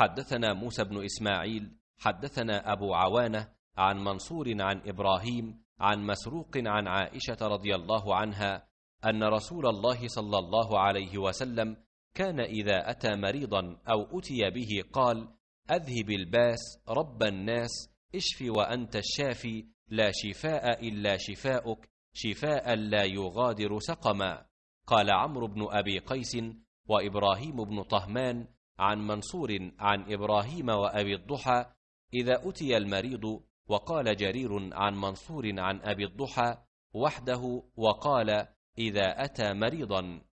حدثنا موسى بن اسماعيل حدثنا ابو عوانه عن منصور عن ابراهيم عن مسروق عن عائشه رضي الله عنها ان رسول الله صلى الله عليه وسلم كان اذا اتى مريضا او اتي به قال اذهب الباس رب الناس اشف وانت الشافي لا شفاء الا شفاؤك شفاء لا يغادر سقما قال عمرو بن ابي قيس وابراهيم بن طهمان عن منصور عن إبراهيم وأبي الضحى إذا أتي المريض وقال جرير عن منصور عن أبي الضحى وحده وقال إذا أتى مريضا